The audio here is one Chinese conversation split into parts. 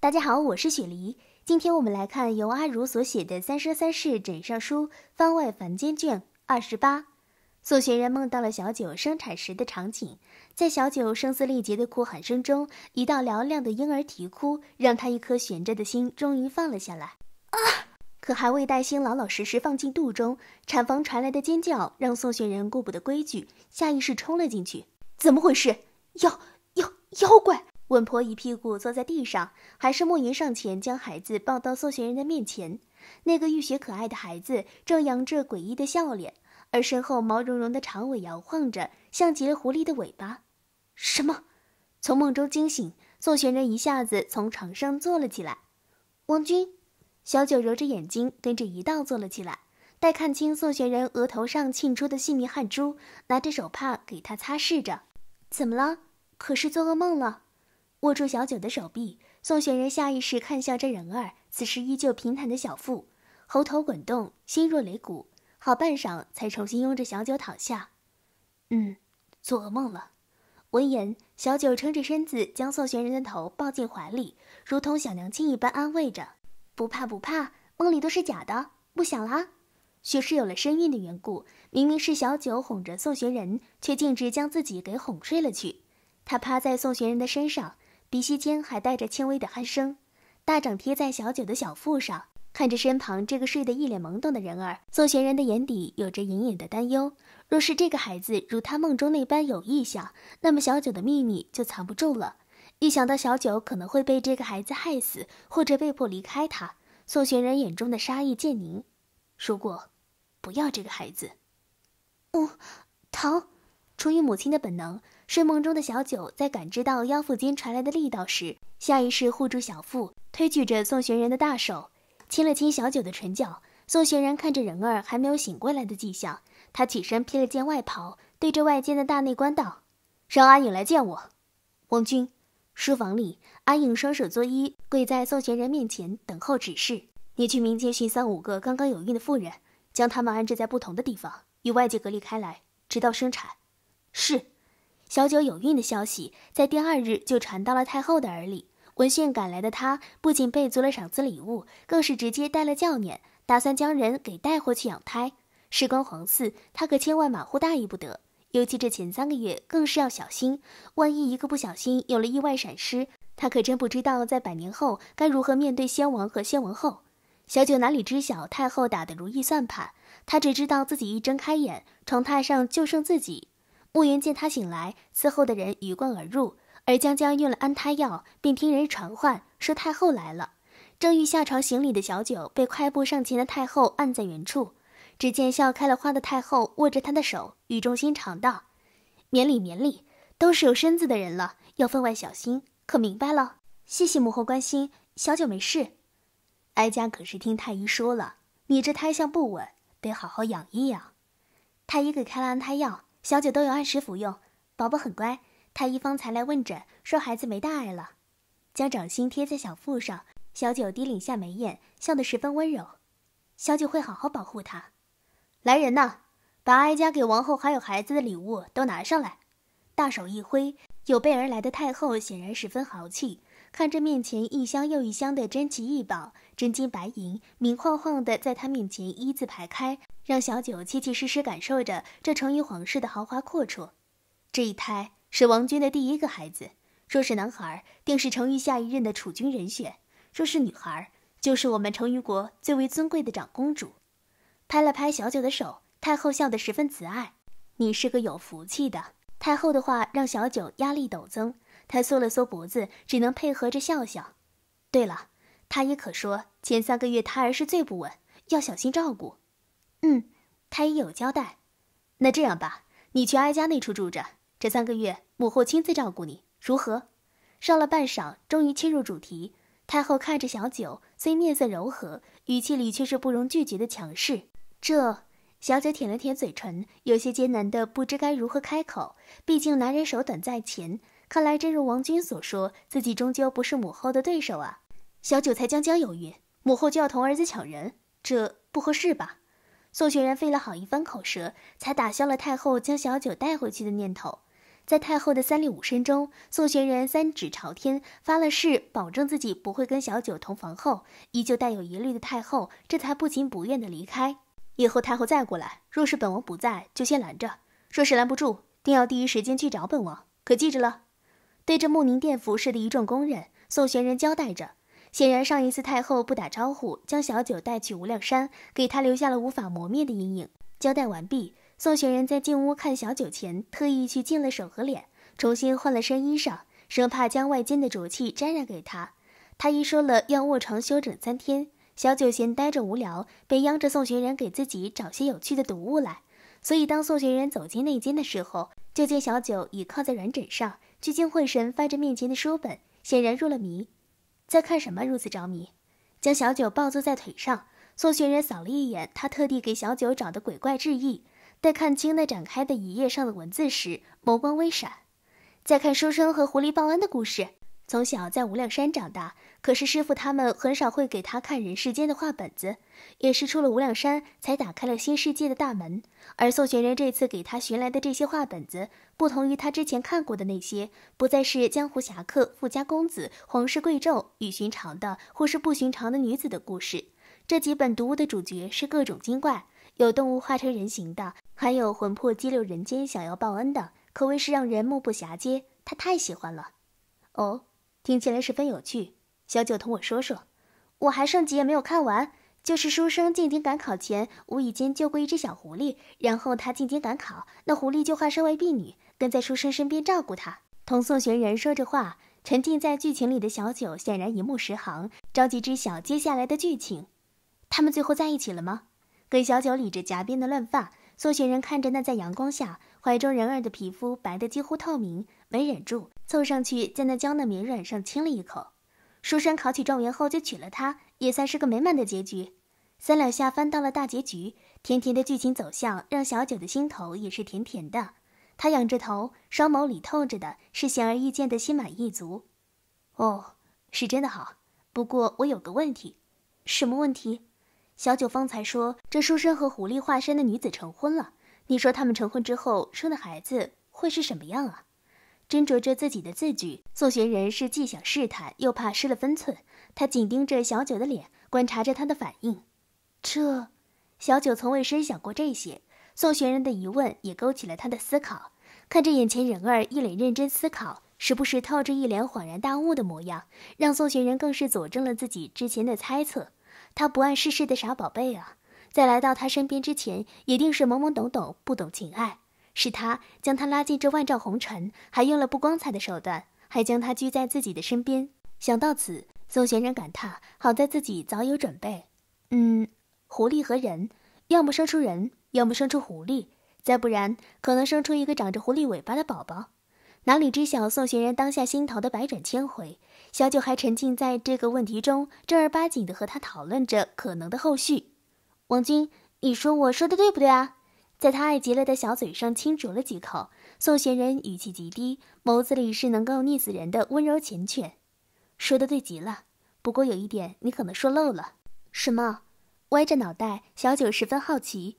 大家好，我是雪梨。今天我们来看由阿如所写的《三生三世枕上书》番外凡间卷二十八。宋玄仁梦到了小九生产时的场景，在小九声嘶力竭的哭喊声中，一道嘹亮的婴儿啼哭，让他一颗悬着的心终于放了下来。啊！可还未待心老老实实放进肚中，产房传来的尖叫让宋玄仁顾不得规矩，下意识冲了进去。怎么回事？妖妖妖怪！稳婆一屁股坐在地上，还是莫言上前将孩子抱到宋玄人的面前。那个浴血可爱的孩子正扬着诡异的笑脸，而身后毛茸茸的长尾摇晃着，像极了狐狸的尾巴。什么？从梦中惊醒，宋玄人一下子从床上坐了起来。王军，小九揉着眼睛跟着一道坐了起来。待看清宋玄人额头上沁出的细密汗珠，拿着手帕给他擦拭着。怎么了？可是做噩梦了？握住小九的手臂，宋玄仁下意识看向这人儿，此时依旧平坦的小腹，喉头滚动，心若擂鼓，好半晌才重新拥着小九躺下。嗯，做噩梦了。闻言，小九撑着身子将宋玄仁的头抱进怀里，如同小娘亲一般安慰着：“不怕不怕，梦里都是假的，不想啦。”许是有了身孕的缘故，明明是小九哄着宋玄仁，却径直将自己给哄睡了去。他趴在宋玄仁的身上。鼻息间还带着轻微的鼾声，大掌贴在小九的小腹上，看着身旁这个睡得一脸懵懂的人儿，宋玄人的眼底有着隐隐的担忧。若是这个孩子如他梦中那般有意向，那么小九的秘密就藏不住了。一想到小九可能会被这个孩子害死，或者被迫离开他，宋玄人眼中的杀意渐凝。如果不要这个孩子，哦，疼！出于母亲的本能。睡梦中的小九在感知到腰腹间传来的力道时，下意识护住小腹，推举着宋玄人的大手，亲了亲小九的唇角。宋玄人看着人儿还没有醒过来的迹象，他起身披了件外袍，对着外间的大内官道：“让阿影来见我。”王君，书房里，阿影双手作揖，跪在宋玄人面前等候指示。你去民间寻三五个刚刚有孕的妇人，将她们安置在不同的地方，与外界隔离开来，直到生产。是。小九有孕的消息，在第二日就传到了太后的耳里。闻讯赶来的她不仅备足了赏赐礼物，更是直接带了轿辇，打算将人给带回去养胎。事关皇嗣，她可千万马虎大意不得。尤其这前三个月，更是要小心。万一一个不小心有了意外闪失，她可真不知道在百年后该如何面对先王和先王后。小九哪里知晓太后打的如意算盘？她只知道自己一睁开眼，床榻上就剩自己。穆云见她醒来，伺候的人鱼贯而入，而江江用了安胎药，并听人传唤说太后来了。正欲下床行礼的小九，被快步上前的太后按在原处。只见笑开了花的太后握着她的手，语重心长道：“免礼，免礼，都是有身子的人了，要分外小心，可明白了？谢谢母后关心，小九没事。哀家可是听太医说了，你这胎相不稳，得好好养一养。太医给开了安胎药。”小九都有按时服用，宝宝很乖。太医方才来问诊，说孩子没大碍了。将掌心贴在小腹上，小九低领下眉眼，笑得十分温柔。小九会好好保护他。来人呐，把哀家给王后还有孩子的礼物都拿上来。大手一挥，有备而来的太后显然十分豪气。看着面前一箱又一箱的珍奇异宝、真金白银，明晃晃的在他面前一字排开，让小九切切实实感受着这成于皇室的豪华阔绰。这一胎是王军的第一个孩子，若是男孩，定是成于下一任的储君人选；若是女孩，就是我们成于国最为尊贵的长公主。拍了拍小九的手，太后笑得十分慈爱：“你是个有福气的。”太后的话让小九压力陡增。他缩了缩脖子，只能配合着笑笑。对了，太医可说前三个月胎儿是最不稳，要小心照顾。嗯，太医有交代。那这样吧，你去哀家那处住着，这三个月母后亲自照顾你，如何？上了半晌，终于切入主题。太后看着小九，虽面色柔和，语气里却是不容拒绝的强势。这小九舔了舔嘴唇，有些艰难的不知该如何开口。毕竟男人手短在前。看来真如王军所说，自己终究不是母后的对手啊！小九才将将有孕，母后就要同儿子抢人，这不合适吧？宋玄然费了好一番口舌，才打消了太后将小九带回去的念头。在太后的三令五申中，宋玄然三指朝天发了誓，保证自己不会跟小九同房。后依旧带有疑虑的太后，这才不情不愿的离开。以后太后再过来，若是本王不在，就先拦着；若是拦不住，定要第一时间去找本王。可记着了。对着慕宁殿服侍的一众工人，宋玄仁交代着。显然，上一次太后不打招呼将小九带去无量山，给他留下了无法磨灭的阴影。交代完毕，宋玄仁在进屋看小九前，特意去净了手和脸，重新换了身衣裳，生怕将外间的浊气沾染给他。他一说了要卧床休整三天，小九闲呆着无聊，便央着宋玄仁给自己找些有趣的读物来。所以，当宋玄仁走进内间的时候，就见小九倚靠在软枕上。聚精会神翻着面前的书本，显然入了迷，在看什么如此着迷？将小九抱坐在腿上，宋玄仁扫了一眼他特地给小九找的鬼怪志异，待看清那展开的一页上的文字时，眸光微闪，在看书生和狐狸报恩的故事。从小在无量山长大，可是师傅他们很少会给他看人世间的画本子，也是出了无量山才打开了新世界的大门。而宋玄仁这次给他寻来的这些画本子，不同于他之前看过的那些，不再是江湖侠客、富家公子、皇室贵胄与寻常的或是不寻常的女子的故事。这几本读物的主角是各种精怪，有动物化成人形的，还有魂魄激流人间想要报恩的，可谓是让人目不暇接。他太喜欢了，哦。听起来十分有趣，小九同我说说。我还剩几页没有看完，就是书生进京赶考前，无意间救过一只小狐狸，然后他进京赶考，那狐狸就化身为婢女，跟在书生身边照顾他。同宋玄仁说着话，沉浸在剧情里的小九显然一目十行，着急知晓接下来的剧情。他们最后在一起了吗？给小九理着夹边的乱发。苏雪人看着那在阳光下怀中人儿的皮肤白的几乎透明，没忍住凑上去，在那娇嫩绵软上亲了一口。书生考取状元后就娶了她，也算是个美满的结局。三两下翻到了大结局，甜甜的剧情走向让小九的心头也是甜甜的。他仰着头，双眸里透着的是显而易见的心满意足。哦，是真的好。不过我有个问题，什么问题？小九方才说，这书生和狐狸化身的女子成婚了。你说他们成婚之后生的孩子会是什么样啊？斟酌着自己的字句，宋玄人是既想试探，又怕失了分寸。他紧盯着小九的脸，观察着他的反应。这，小九从未深想过这些。宋玄人的疑问也勾起了他的思考。看着眼前人儿一脸认真思考，时不时透着一脸恍然大悟的模样，让宋玄人更是佐证了自己之前的猜测。他不谙世事的傻宝贝啊，在来到他身边之前，一定是懵懵懂懂，不懂情爱。是他将他拉进这万丈红尘，还用了不光彩的手段，还将他拘在自己的身边。想到此，宋玄人感叹：好在自己早有准备。嗯，狐狸和人，要么生出人，要么生出狐狸，再不然，可能生出一个长着狐狸尾巴的宝宝。哪里知晓宋玄仁当下心头的百转千回？小九还沉浸在这个问题中，正儿八经的和他讨论着可能的后续。王君，你说我说的对不对啊？在他爱极了的小嘴上轻啄了几口，宋玄仁语气极低，眸子里是能够溺死人的温柔缱绻。说的对极了，不过有一点你可能说漏了。什么？歪着脑袋，小九十分好奇。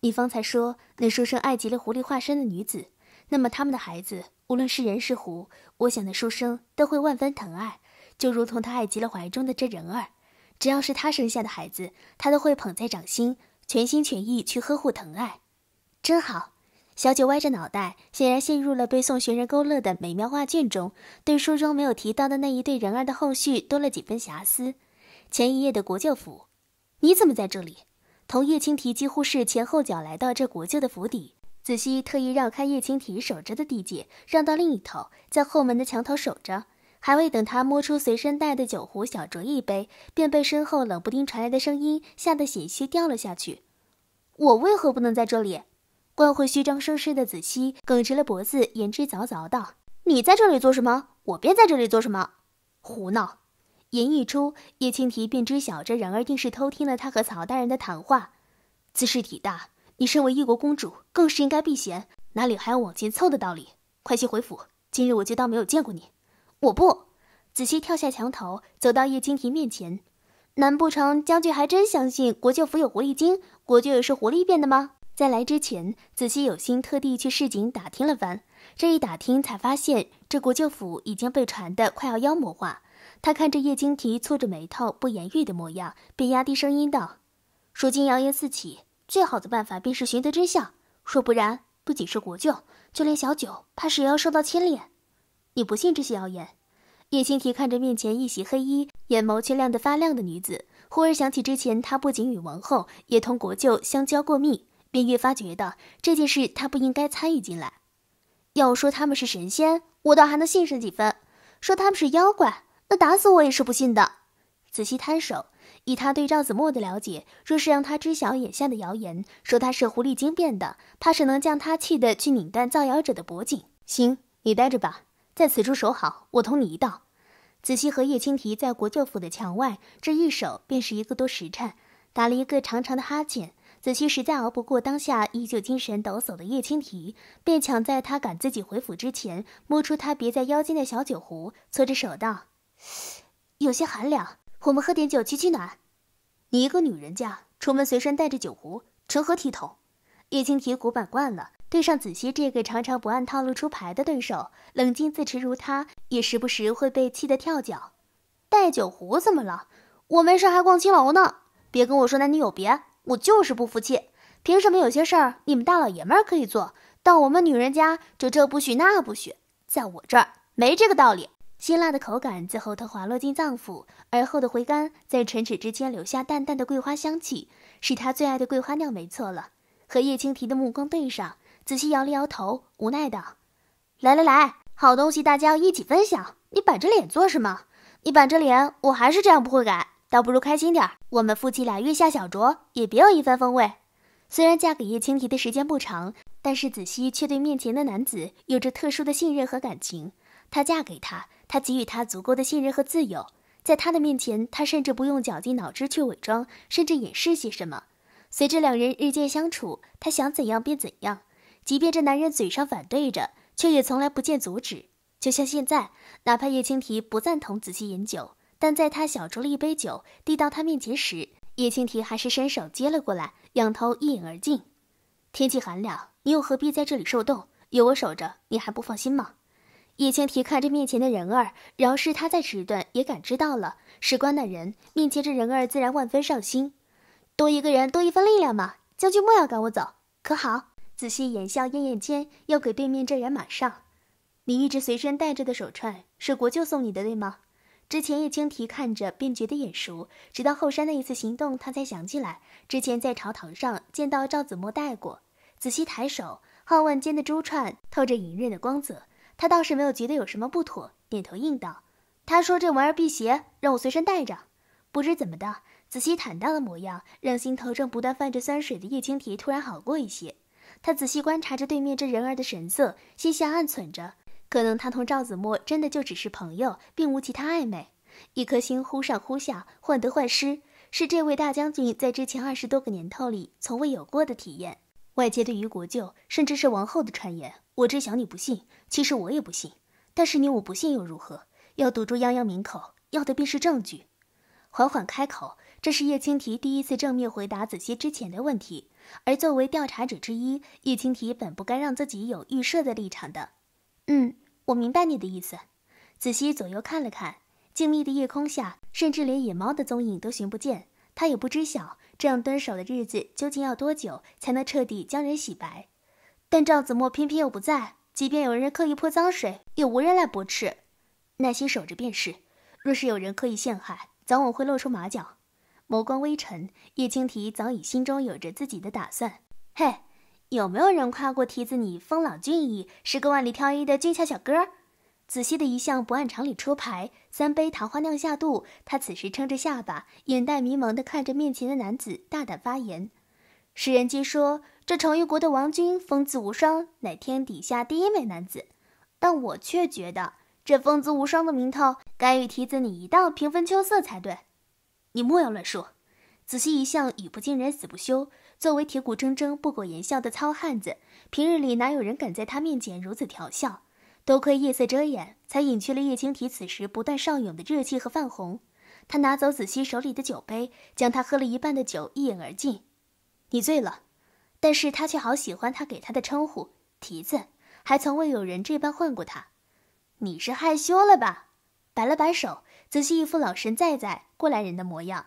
你方才说那书生爱极了狐狸化身的女子，那么他们的孩子？无论是人是狐，我想那书生都会万分疼爱，就如同他爱极了怀中的这人儿。只要是他生下的孩子，他都会捧在掌心，全心全意去呵护疼爱。真好，小九歪着脑袋，显然陷入了被诵寻人勾勒的美妙画卷中，对书中没有提到的那一对人儿的后续多了几分遐思。前一夜的国舅府，你怎么在这里？同叶青提几乎是前后脚来到这国舅的府邸。子希特意绕开叶青提守着的地界，让到另一头，在后门的墙头守着。还未等他摸出随身带的酒壶小酌一杯，便被身后冷不丁传来的声音吓得险些掉了下去。我为何不能在这里？惯会虚张声势的子希梗直了脖子，言之凿凿道：“你在这里做什么？我便在这里做什么。”胡闹！言一出，叶青提便知晓这人儿定是偷听了他和曹大人的谈话，自是体大。你身为一国公主，更是应该避嫌，哪里还要往前凑的道理？快些回府！今日我就当没有见过你。我不，子熙跳下墙头，走到叶轻缇面前。难不成将军还真相信国舅府有狐狸精，国舅也是狐狸变的吗？在来之前，子熙有心特地去市井打听了番。这一打听，才发现这国舅府已经被传得快要妖魔化。他看着叶金提蹙着眉头不言语的模样，便压低声音道：“如今谣言四起。”最好的办法便是寻得真相。若不然，不仅是国舅，就连小九，怕是也要受到牵连。你不信这些谣言？叶青提看着面前一袭黑衣、眼眸却亮得发亮的女子，忽而想起之前她不仅与王后，也同国舅相交过密，便越发觉得这件事她不应该参与进来。要说他们是神仙，我倒还能信上几分；说他们是妖怪，那打死我也是不信的。仔细摊手。以他对赵子墨的了解，若是让他知晓眼下的谣言，说他是狐狸精变的，怕是能将他气得去拧断造谣者的脖颈。行，你待着吧，在此处守好，我同你一道。子熙和叶青缇在国舅府的墙外，这一守便是一个多时辰。打了一个长长的哈欠，子熙实在熬不过当下依旧精神抖擞的叶青缇，便抢在他赶自己回府之前，摸出他别在腰间的小酒壶，搓着手道：“有些寒凉。”我们喝点酒，去取暖。你一个女人家出门随身带着酒壶，成何体统？叶青提古板惯了，对上子熙这个常常不按套路出牌的对手，冷静自持如他，也时不时会被气得跳脚。带酒壶怎么了？我没事还逛青楼呢！别跟我说男女有别，我就是不服气。凭什么有些事儿你们大老爷们儿可以做，但我们女人家就这不许那不许？在我这儿没这个道理。辛辣的口感最喉头滑落进脏腑，而后的回甘在唇齿之间留下淡淡的桂花香气，是他最爱的桂花酿，没错了。和叶青提的目光对上，子细摇了摇头，无奈道：“来来来，好东西大家要一起分享。你板着脸做什么？你板着脸，我还是这样不会改，倒不如开心点儿。我们夫妻俩月下小酌，也别有一番风味。虽然嫁给叶青提的时间不长，但是子熙却对面前的男子有着特殊的信任和感情。她嫁给他。”他给予他足够的信任和自由，在他的面前，他甚至不用绞尽脑汁去伪装，甚至掩饰些什么。随着两人日渐相处，他想怎样便怎样，即便这男人嘴上反对着，却也从来不见阻止。就像现在，哪怕叶青缇不赞同仔细饮酒，但在他小酌了一杯酒，递到他面前时，叶青缇还是伸手接了过来，仰头一饮而尽。天气寒凉，你又何必在这里受冻？有我守着，你还不放心吗？叶青提看着面前的人儿，饶是他在迟钝，也感知到了事关那人。面前这人儿自然万分上心，多一个人，多一份力量嘛。将军莫要赶我走，可好？仔细眼笑晏晏间，又给对面这人马上，你一直随身带着的手串是国舅送你的，对吗？之前叶青提看着便觉得眼熟，直到后山那一次行动，他才想起来，之前在朝堂上见到赵子墨戴过。仔细抬手，皓腕间的珠串透着隐忍的光泽。他倒是没有觉得有什么不妥，点头应道：“他说这玩意儿辟邪，让我随身带着。”不知怎么的，子细坦荡的模样，让心头正不断泛着酸水的叶青缇突然好过一些。他仔细观察着对面这人儿的神色，心下暗忖着：可能他同赵子墨真的就只是朋友，并无其他暧昧。一颗心忽上忽下，患得患失，是这位大将军在之前二十多个年头里从未有过的体验。外界对于国舅，甚至是王后的传言，我知晓你不信，其实我也不信。但是你我不信又如何？要堵住泱泱民口，要的便是证据。缓缓开口，这是叶青缇第一次正面回答子熙之前的问题。而作为调查者之一，叶青缇本不该让自己有预设的立场的。嗯，我明白你的意思。子熙左右看了看，静谧的夜空下，甚至连野猫的踪影都寻不见。他也不知晓这样蹲守的日子究竟要多久才能彻底将人洗白，但赵子墨偏偏又不在，即便有人刻意泼脏水，也无人来驳斥。耐心守着便是，若是有人刻意陷害，早晚会露出马脚。眸光微沉，叶青缇早已心中有着自己的打算。嘿，有没有人夸过蹄子你风朗俊逸，是个万里挑一的俊俏小哥？仔细的一向不按常理出牌，三杯桃花酿下肚，他此时撑着下巴，眼带迷茫地看着面前的男子，大胆发言：“世人皆说这成玉国的王君风姿无双，乃天底下第一美男子，但我却觉得这风姿无双的名头，该与提子你一道平分秋色才对。”你莫要乱说。仔细一向语不惊人死不休，作为铁骨铮铮、不苟言笑的糙汉子，平日里哪有人敢在他面前如此调笑？多亏夜色遮掩，才隐去了叶青提此时不断上涌的热气和泛红。他拿走子熙手里的酒杯，将他喝了一半的酒一饮而尽。你醉了，但是他却好喜欢他给他的称呼“提子”，还从未有人这般唤过他。你是害羞了吧？摆了摆手，子熙一副老神在在、过来人的模样。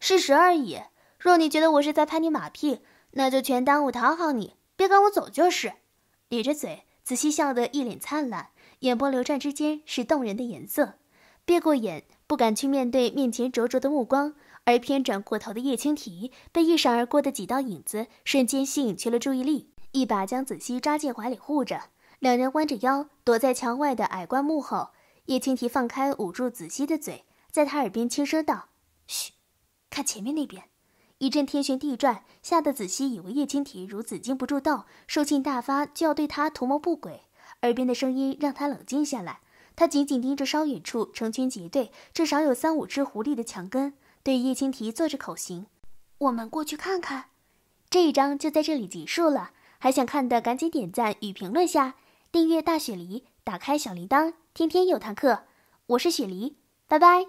事实而已。若你觉得我是在拍你马屁，那就全当我讨好你，别跟我走就是。咧着嘴。子熙笑得一脸灿烂，眼波流转之间是动人的颜色。别过眼，不敢去面对面前灼灼的目光，而偏转过头的叶青缇被一闪而过的几道影子瞬间吸引去了注意力，一把将子熙抓进怀里护着。两人弯着腰躲在墙外的矮灌木后，叶青缇放开捂住子熙的嘴，在他耳边轻声道：“嘘，看前面那边。”一阵天旋地转，吓得子希以为叶青提如此经不住道，兽性大发就要对他图谋不轨。耳边的声音让他冷静下来，他紧紧盯着稍远处成群结队，至少有三五只狐狸的墙根，对叶青提做着口型：“我们过去看看。”这一章就在这里结束了，还想看的赶紧点赞与评论下，订阅大雪梨，打开小铃铛，天天有堂课。我是雪梨，拜拜。